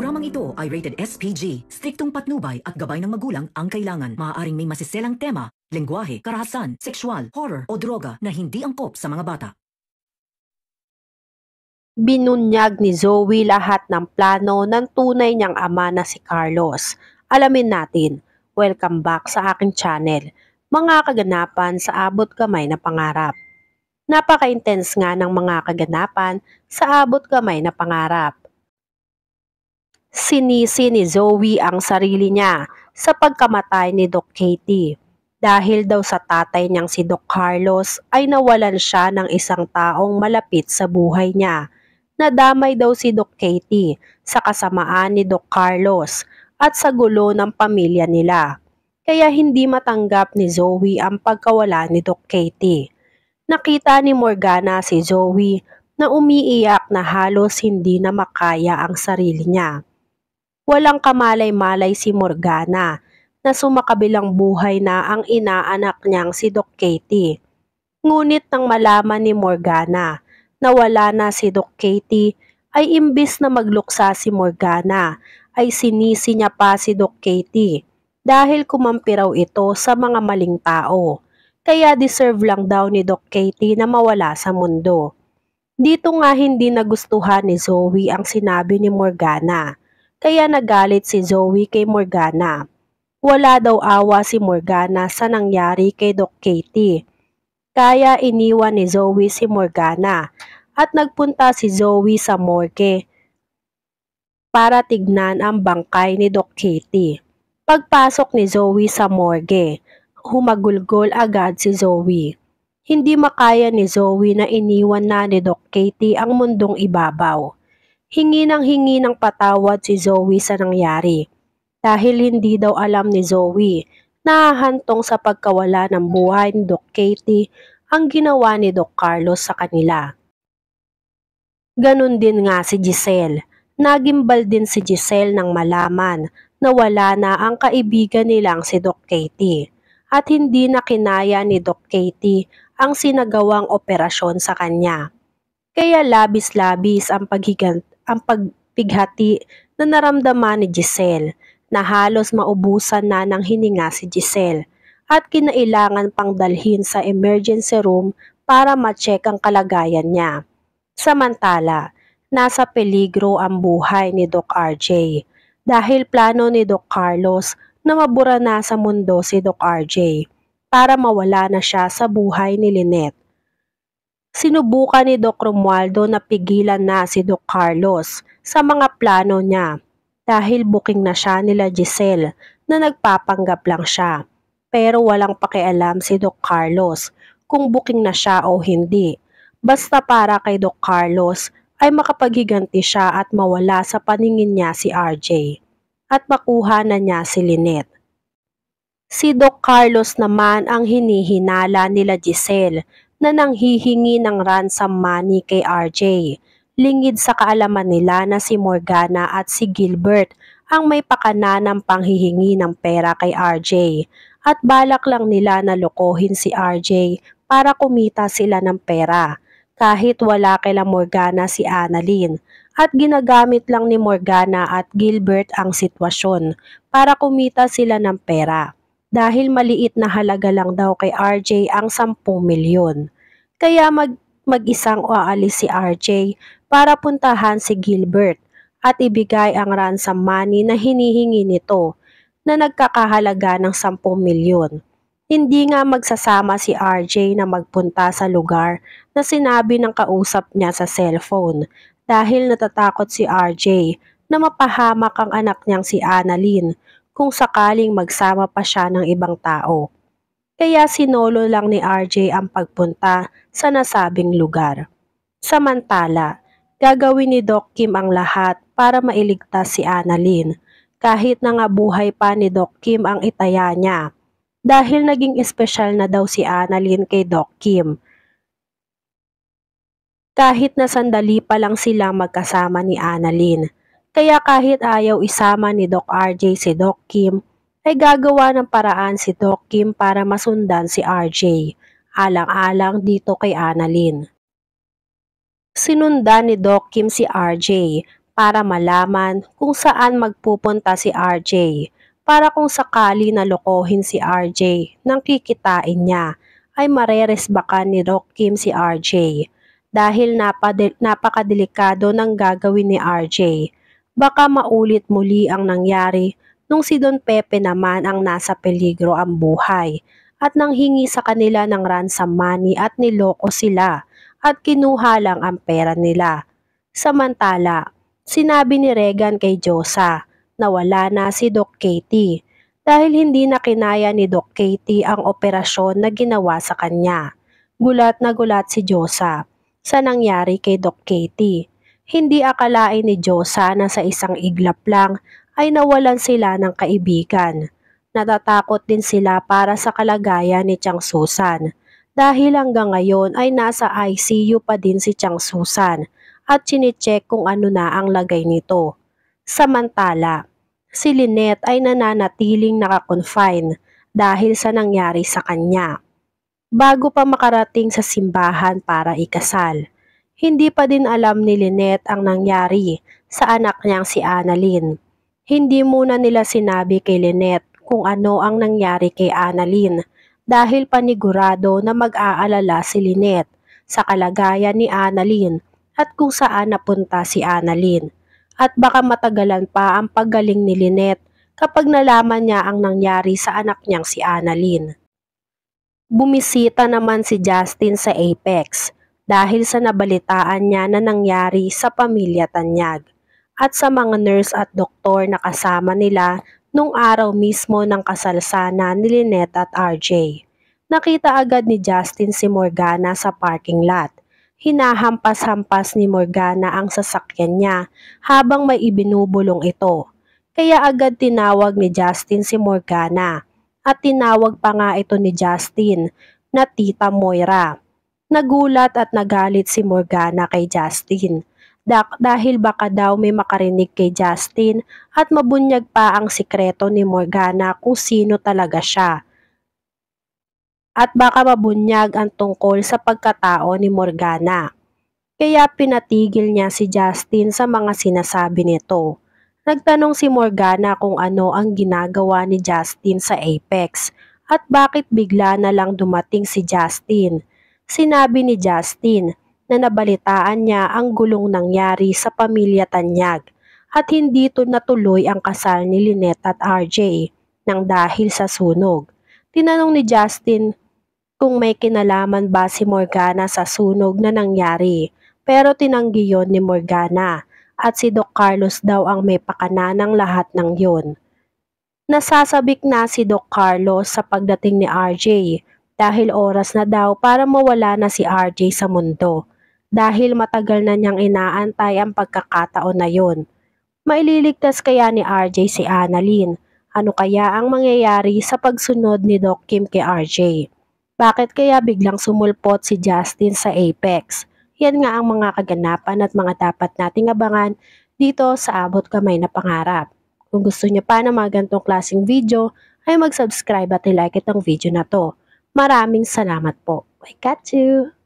Programang ito ay rated SPG. Striktong patnubay at gabay ng magulang ang kailangan. Maaaring may masiselang tema, lengguwahe, karahasan, sexual, horror o droga na hindi angkop sa mga bata. Binunyag ni Zoe lahat ng plano ng tunay niyang ama na si Carlos. Alamin natin. Welcome back sa aking channel. Mga kaganapan sa abot kamay na pangarap. Napaka-intense nga ng mga kaganapan sa abot kamay na pangarap sinisi ni Zoe ang sarili niya sa pagkamatay ni Doc Katie. Dahil daw sa tatay niyang si Doc Carlos ay nawalan siya ng isang taong malapit sa buhay niya. Nadamay daw si Doc Katie sa kasamaan ni Doc Carlos at sa gulo ng pamilya nila. Kaya hindi matanggap ni Zoe ang pagkawala ni Doc Katie. Nakita ni Morgana si Zoe na umiiyak na halos hindi na makaya ang sarili niya. Walang kamalay-malay si Morgana na sumakabilang buhay na ang inaanak niyang si Doc Katie. Ngunit nang malaman ni Morgana na wala na si Doc Katie, ay imbis na magluksa si Morgana, ay sinisi niya pa si Doc Katie dahil kumampi ito sa mga maling tao. Kaya deserve lang daw ni Doc Katie na mawala sa mundo. Dito nga hindi nagustuhan ni Zoe ang sinabi ni Morgana kaya nagalit si Zoe kay Morgana. Wala daw awa si Morgana sa nangyari kay Doc Katie. Kaya iniwan ni Zoe si Morgana at nagpunta si Zoe sa morgue para tignan ang bangkay ni Doc Katie. Pagpasok ni Zoe sa morgue, humagulgol agad si Zoe. Hindi makaya ni Zoe na iniwan na ni Doc Katie ang mundong ibabaw. Hingi ng hingi ng patawad si Zoe sa nangyari. Dahil hindi daw alam ni Zoe na hantong sa pagkawala ng buhay ni Doc Katie ang ginawa ni Doc Carlos sa kanila. Ganon din nga si Giselle. Nagimbal din si Giselle nang malaman na wala na ang kaibigan nilang si Doc Katie at hindi na kinaya ni Doc Katie ang sinagawang operasyon sa kanya. Kaya labis-labis ang paghiganti ang pagpighati na naramdaman ni Giselle na halos maubusan na ng hininga si Giselle at kinailangan pang dalhin sa emergency room para ma-check ang kalagayan niya. Samantala, nasa peligro ang buhay ni Doc RJ dahil plano ni Doc Carlos na mabura na sa mundo si Doc RJ para mawala na siya sa buhay ni Lynette sinubukan ni Doc Romualdo na pigilan na si Doc Carlos sa mga plano niya dahil booking na siya nila Giselle na nagpapanggap lang siya. Pero walang pakialam si Doc Carlos kung booking na siya o hindi. Basta para kay Doc Carlos ay makapaghiganti siya at mawala sa paningin niya si RJ at makuha na niya si Lynette. Si Doc Carlos naman ang hinihinala nila Giselle na nanghihingi ng ransom money kay RJ. Lingid sa kaalaman nila na si Morgana at si Gilbert ang may pakananang panghihingi ng pera kay RJ at balak lang nila na lokohin si RJ para kumita sila ng pera kahit wala kila Morgana si Annalyn at ginagamit lang ni Morgana at Gilbert ang sitwasyon para kumita sila ng pera dahil maliit na halaga lang daw kay RJ ang 10 milyon. Kaya mag mag-isang aalis si RJ para puntahan si Gilbert at ibigay ang ransom money na hinihingi nito na nagkakahalaga ng 10 milyon. Hindi nga magsasama si RJ na magpunta sa lugar na sinabi ng kausap niya sa cellphone dahil natatakot si RJ na mapahamak ang anak niyang si Annalyn kung sakaling magsama pa siya ng ibang tao. Kaya sinolo lang ni RJ ang pagpunta sa nasabing lugar. Samantala, gagawin ni Doc Kim ang lahat para mailigtas si Annalyn kahit na nga buhay pa ni Doc Kim ang itaya niya dahil naging espesyal na daw si Annalyn kay Doc Kim. Kahit na sandali pa lang sila magkasama ni Annalyn kaya kahit ayaw isama ni Doc RJ si Doc Kim, ay gagawa ng paraan si Doc Kim para masundan si RJ, alang-alang dito kay Annalyn. Sinundan ni Doc Kim si RJ para malaman kung saan magpupunta si RJ para kung sakali na lokohin si RJ nang kikitain niya ay mareresbakan ni Doc Kim si RJ dahil napakadelikado ng gagawin ni RJ Baka maulit muli ang nangyari nung si Don Pepe naman ang nasa peligro ang buhay at nang hingi sa kanila ng ransom money at niloko sila at kinuha lang ang pera nila. Samantala, sinabi ni Regan kay Josa na wala na si Doc Katie dahil hindi na kinaya ni Doc Katie ang operasyon na ginawa sa kanya. Gulat na gulat si Josa sa nangyari kay Doc Katie hindi akalain ni Diyosa na sa isang iglap lang ay nawalan sila ng kaibigan. Natatakot din sila para sa kalagayan ni Chang Susan dahil hanggang ngayon ay nasa ICU pa din si Chang Susan at chinecheck kung ano na ang lagay nito. Samantala, si Lynette ay nananatiling nakakonfine dahil sa nangyari sa kanya. Bago pa makarating sa simbahan para ikasal, hindi pa din alam ni Lynette ang nangyari sa anak niyang si Annalyn. Hindi muna nila sinabi kay Lynette kung ano ang nangyari kay Annalyn dahil panigurado na mag-aalala si Lynette sa kalagayan ni Annalyn at kung saan napunta si Annalyn. At baka matagalan pa ang paggaling ni Lynette kapag nalaman niya ang nangyari sa anak niyang si Annalyn. Bumisita naman si Justin sa Apex dahil sa nabalitaan niya na nangyari sa pamilya Tanyag at sa mga nurse at doktor na kasama nila nung araw mismo ng kasalsana ni Lynette at RJ. Nakita agad ni Justin si Morgana sa parking lot. Hinahampas-hampas ni Morgana ang sasakyan niya habang may ibinubulong ito. Kaya agad tinawag ni Justin si Morgana at tinawag pa nga ito ni Justin na Tita Moira Nagulat at nagalit si Morgana kay Justin dahil baka daw may makarinig kay Justin at mabunyag pa ang sikreto ni Morgana kung sino talaga siya. At baka mabunyag ang tungkol sa pagkatao ni Morgana. Kaya pinatigil niya si Justin sa mga sinasabi nito. Nagtanong si Morgana kung ano ang ginagawa ni Justin sa Apex at bakit bigla na lang dumating si Justin sinabi ni Justin na nabalitaan niya ang gulong nangyari sa pamilya Tanyag at hindi to natuloy ang kasal ni Lynette at RJ nang dahil sa sunog. Tinanong ni Justin kung may kinalaman ba si Morgana sa sunog na nangyari pero tinanggi yon ni Morgana at si Doc Carlos daw ang may pakana ng lahat ng yon. Nasasabik na si Doc Carlos sa pagdating ni RJ dahil oras na daw para mawala na si RJ sa mundo dahil matagal na niyang inaantay ang pagkakataon na yun. Maililigtas kaya ni RJ si Annalyn? Ano kaya ang mangyayari sa pagsunod ni Doc Kim kay RJ? Bakit kaya biglang sumulpot si Justin sa Apex? Yan nga ang mga kaganapan at mga dapat nating abangan dito sa Abot Kamay na Pangarap. Kung gusto niyo pa ng mga ganitong klaseng video, ay mag-subscribe at i-like itong video na to. Maraming salamat po. I got you!